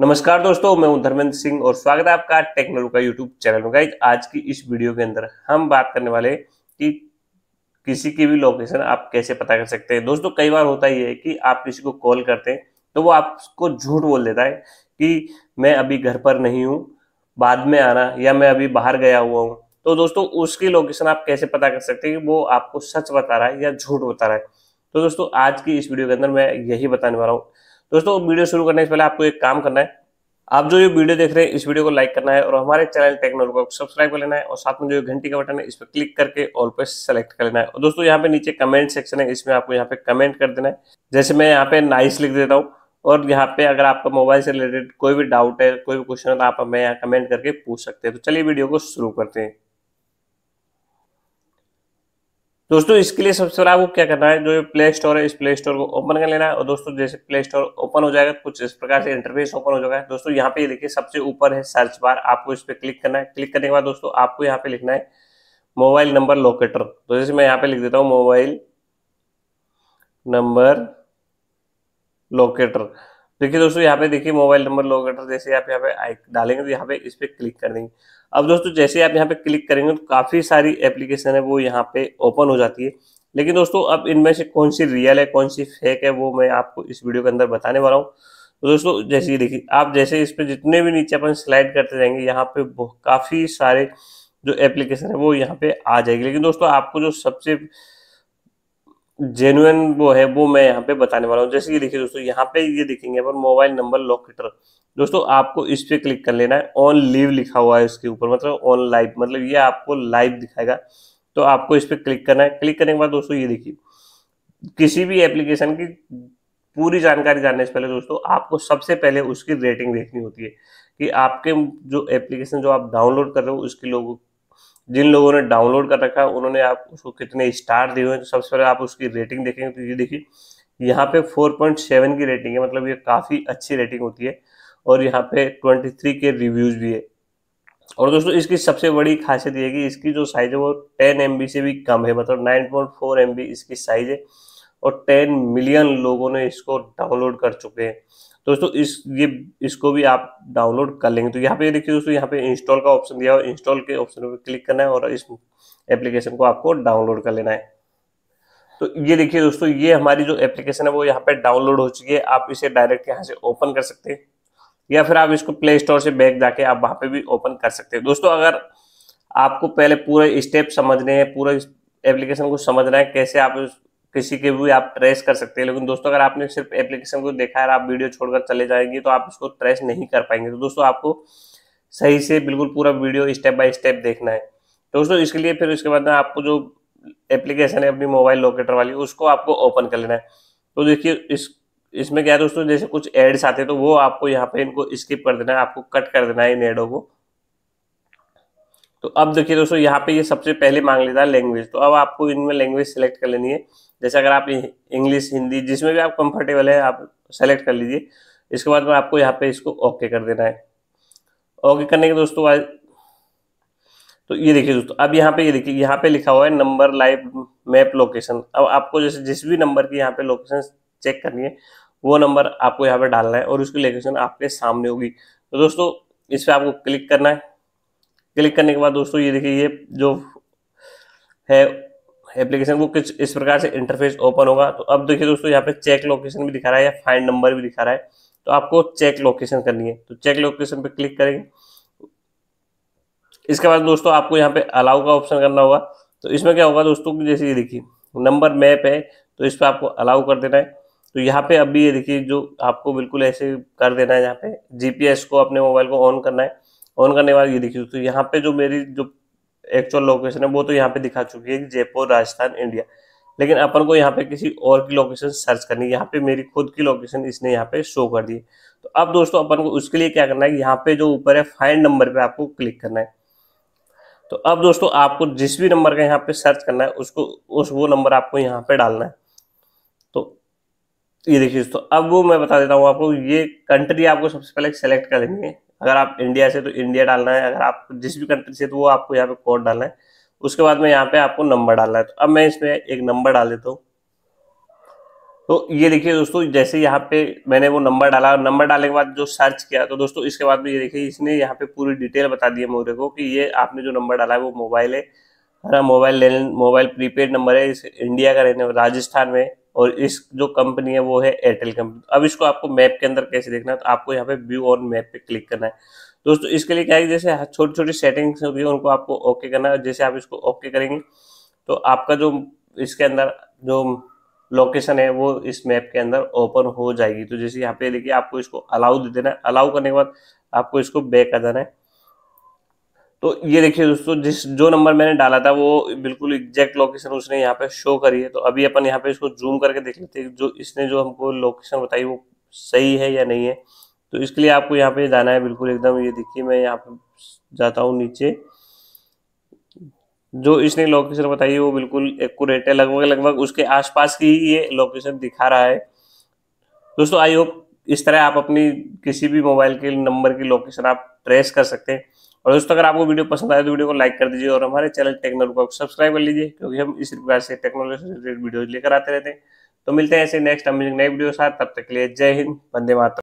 नमस्कार दोस्तों मैं हूं धर्मेंद्र सिंह और स्वागत है आपका टेक्नोलॉजी का यूट्यूब चैनल में गाइज आज की इस वीडियो के अंदर हम बात करने वाले कि किसी की भी लोकेशन आप कैसे पता कर सकते हैं दोस्तों कई बार होता ही है कि आप किसी को कॉल करते हैं तो वो आपको झूठ बोल देता है कि मैं अभी घर पर नहीं हूँ बाद में आना या मैं अभी बाहर गया हुआ हूँ तो दोस्तों उसकी लोकेशन आप कैसे पता कर सकते हैं कि वो आपको सच बता रहा है या झूठ बता रहा है तो दोस्तों आज की इस वीडियो के अंदर मैं यही बताने वाला हूँ दोस्तों वीडियो शुरू करने से पहले आपको एक काम करना है आप जो ये वीडियो देख रहे हैं इस वीडियो को लाइक करना है और हमारे चैनल टेक्नोल को सब्सक्राइब कर लेना है और साथ में जो घंटी का बटन है इस पर क्लिक करके ऑल पे सेलेक्ट कर लेना है और दोस्तों यहाँ पे नीचे कमेंट सेक्शन है इसमें आपको यहाँ पे कमेंट कर देना है जैसे मैं यहाँ पे नाइस लिख देता हूँ और यहाँ पे अगर आपका मोबाइल से रिलेटेड कोई भी डाउट है कोई भी क्वेश्चन है तो आप हमें यहाँ कमेंट करके पूछ सकते हैं तो चलिए वीडियो को शुरू करते हैं दोस्तों इसके लिए सबसे पहले आपको क्या करना है जो प्ले स्टोर है इस प्ले स्टोर को ओपन कर लेना है और दोस्तों जैसे प्ले स्टोर ओपन हो जाएगा कुछ इस प्रकार से इंटरफेस ओपन हो जाएगा दोस्तों यहाँ पे देखिए सबसे ऊपर है सर्च बार आपको इस पर क्लिक करना है क्लिक करने के बाद दोस्तों आपको यहाँ पे लिखना है मोबाइल नंबर लोकेटर तो जैसे मैं यहाँ पे लिख देता हूँ मोबाइल नंबर लोकेटर देखिए दोस्तों यहाँ पे देखिए मोबाइल नंबर लोग जैसे आप यहाँ पे डालेंगे तो यहाँ पे इस पर क्लिक कर देंगे अब दोस्तों जैसे आप यहाँ पे क्लिक करेंगे तो काफ़ी सारी एप्लीकेशन है वो यहाँ पे ओपन हो जाती है लेकिन दोस्तों अब इनमें से कौन सी रियल है कौन सी फेक है वो मैं आपको इस वीडियो के अंदर बताने वाला हूँ तो दोस्तों जैसे ये देखिए आप जैसे इस पर जितने भी नीचे अपन स्लाइड करते जाएंगे यहाँ पे काफ़ी सारे जो एप्लीकेशन है वो यहाँ पे आ जाएगी लेकिन दोस्तों आपको जो सबसे जेनुअन वो है वो मैं यहाँ पे बताने वाला हूँ जैसे कि देखिए दोस्तों यहाँ पे ये देखेंगे अपन मोबाइल नंबर लोकेटर दोस्तों आपको इस पे क्लिक कर लेना है ऑन लीव लिखा हुआ है इसके ऊपर मतलब ऑन लाइव मतलब ये आपको लाइव दिखाएगा तो आपको इस पर क्लिक करना है क्लिक करने के बाद दोस्तों ये देखिए किसी भी एप्लीकेशन की पूरी जानकारी जानने से पहले दोस्तों आपको सबसे पहले उसकी रेटिंग देखनी होती है कि आपके जो एप्लीकेशन जो आप डाउनलोड कर रहे हो उसके लोगों जिन लोगों ने डाउनलोड कर रखा है उन्होंने आप उसको कितने स्टार दिए हुए तो सबसे पहले आप उसकी रेटिंग देखेंगे तो ये देखिए यहाँ पे 4.7 की रेटिंग है मतलब ये काफ़ी अच्छी रेटिंग होती है और यहाँ पे 23 के रिव्यूज़ भी है और दोस्तों इसकी सबसे बड़ी खासियत ये है कि इसकी जो साइज़ है वो टेन एम से भी कम है मतलब नाइन एम इसकी साइज़ है और टेन मिलियन लोगों ने इसको डाउनलोड कर चुके हैं तो दोस्तों इस ये इसको भी आप डाउनलोड कर लेंगे तो यहाँ पे देखिए दोस्तों यहाँ पे इंस्टॉल का ऑप्शन दिया हुआ इंस्टॉल के ऑप्शन पर क्लिक करना है और इस एप्लीकेशन को आपको डाउनलोड कर लेना है तो ये देखिए दोस्तों ये हमारी जो एप्लीकेशन है वो यहाँ पे डाउनलोड हो चुकी है आप इसे डायरेक्ट यहाँ से ओपन कर सकते हैं या फिर आप इसको प्ले स्टोर से बैग जाके आप वहाँ पे भी ओपन कर सकते हैं दोस्तों अगर आपको पहले पूरे स्टेप समझने हैं पूरे एप्लीकेशन को समझना है कैसे आप किसी के भी आप ट्रेस कर सकते हैं लेकिन दोस्तों अगर आपने सिर्फ एप्लीकेशन को देखा है आप वीडियो छोड़कर चले जाएंगे तो आप इसको ट्रेस नहीं कर पाएंगे तो दोस्तों आपको सही से बिल्कुल पूरा वीडियो स्टेप बाय स्टेप देखना है तो दोस्तों इसके लिए फिर उसके बाद आपको जो एप्लीकेशन है अपनी मोबाइल लोकेटर वाली उसको आपको ओपन कर लेना है तो देखिए इस इसमें क्या है दोस्तों जैसे कुछ एड्स आते हैं तो वो आपको यहाँ पे इनको स्किप कर देना है आपको कट कर देना है इन एडों को तो अब देखिए दोस्तों यहाँ पे ये सबसे पहले मांग लेता है लैंग्वेज तो अब आपको इनमें लैंग्वेज सेलेक्ट कर लेनी है जैसे अगर आप इंग्लिश हिंदी जिसमें भी आप कंफर्टेबल है आप सेलेक्ट कर लीजिए इसके बाद में आपको यहाँ पे इसको ओके कर देना है ओके करने के दोस्तों आज तो ये देखिए दोस्तों अब यहाँ पे ये देखिए यहाँ पे लिखा हुआ है नंबर लाइव मैप लोकेशन अब आपको जैसे जिस भी नंबर की यहाँ पे लोकेशन चेक करनी है वो नंबर आपको यहाँ पे डालना है और उसकी लोकेशन आपके सामने होगी तो दोस्तों इस पर आपको क्लिक करना है क्लिक करने के बाद दोस्तों ये देखिए ये जो है एप्लीकेशन को कुछ इस प्रकार से इंटरफेस ओपन होगा तो अब देखिए दोस्तों यहाँ पे चेक लोकेशन भी दिखा रहा है या फाइंड नंबर भी दिखा रहा है तो आपको चेक लोकेशन करनी है तो चेक लोकेशन पे क्लिक करेंगे इसके बाद दोस्तों आपको यहाँ पे अलाउ का ऑप्शन करना होगा तो इसमें क्या होगा दोस्तों जैसे ये देखिए नंबर मैप है तो इस पर आपको अलाउ कर देना है तो यहाँ पे अभी ये देखिए जो आपको बिल्कुल ऐसे कर देना है यहाँ पे जीपीएस को अपने मोबाइल को ऑन करना है ऑन करने के बाद ये देखिए दोस्तों यहाँ पे जो मेरी जो एक्चुअल लोकेशन है वो तो यहाँ पे दिखा चुकी है जयपुर राजस्थान इंडिया लेकिन अपन को यहाँ पे किसी और की लोकेशन सर्च करनी है यहाँ पे मेरी खुद की लोकेशन इसने यहाँ पे शो कर दी तो अब दोस्तों अपन को उसके लिए क्या करना है यहाँ पे जो ऊपर है फाइन नंबर पे आपको क्लिक करना है तो अब दोस्तों आपको जिस भी नंबर का यहाँ पे सर्च करना है उसको उस वो नंबर आपको यहाँ पे डालना है तो ये देखिए दोस्तों अब वो मैं बता देता हूँ आपको ये कंट्री आपको सबसे पहले सेलेक्ट कर लेंगे अगर आप इंडिया से तो इंडिया डालना है अगर आप जिस भी कंट्री से तो वो आपको यहाँ पे कोड डालना है उसके बाद में यहाँ पे आपको नंबर डालना है तो अब मैं इसमें एक नंबर डाल देता हूँ तो ये देखिए दोस्तों जैसे यहाँ पे मैंने वो नंबर डाला नंबर डालने के बाद जो सर्च किया तो दोस्तों इसके बाद में ये देखिए इसने यहाँ पे पूरी डिटेल बता दी है मोरे को कि ये आपने जो नंबर डाला है वो मोबाइल है है ना मोबाइल मोबाइल प्रीपेड नंबर है इस इंडिया का रहने राजस्थान में और इस जो कंपनी है वो है एयरटेल कंपनी अब इसको आपको मैप के अंदर कैसे देखना है तो आपको यहाँ पे व्यू और मैप पे क्लिक करना है दोस्तों इसके लिए क्या है जैसे हाँ, छोटी छोटी सेटिंग्स होती है उनको आपको ओके करना है जैसे आप इसको ओके करेंगे तो आपका जो इसके अंदर जो लोकेशन है वो इस मैप के अंदर ओपन हो जाएगी तो जैसे यहाँ पे देखिए आपको इसको अलाउ दे देना है अलाउ करने के बाद आपको इसको बैक कर देना है तो ये देखिए दोस्तों जिस जो नंबर मैंने डाला था वो बिल्कुल एग्जैक्ट लोकेशन उसने यहाँ पे शो करी है तो अभी अपन यहाँ पे इसको जूम करके देख लेते हैं जो इसने जो हमको लोकेशन बताई वो सही है या नहीं है तो इसके लिए आपको यहाँ पे जाना है बिल्कुल एकदम ये देखिए मैं यहाँ पे जाता हूँ नीचे जो इसने लोकेशन बताई है वो बिल्कुल एक्यूरेट है लगभग लगभग उसके आस की ही ये लोकेशन दिखा रहा है दोस्तों आई होप इस तरह आप अपनी किसी भी मोबाइल के नंबर की लोकेशन आप ट्रेस कर सकते हैं और दोस्तों अगर आपको वीडियो पसंद आए तो वीडियो को लाइक कर दीजिए और हमारे चैनल टेक्नोलॉजी को सब्सक्राइब कर लीजिए क्योंकि हम इस प्रकार से टेक्नोलॉजी से रिलेटेड वीडियो लेकर आते रहते हैं तो मिलते हैं ऐसे नेक्स्ट अमेजिंग नए वीडियो के साथ तब तक के लिए जय हिंद वंदे मातम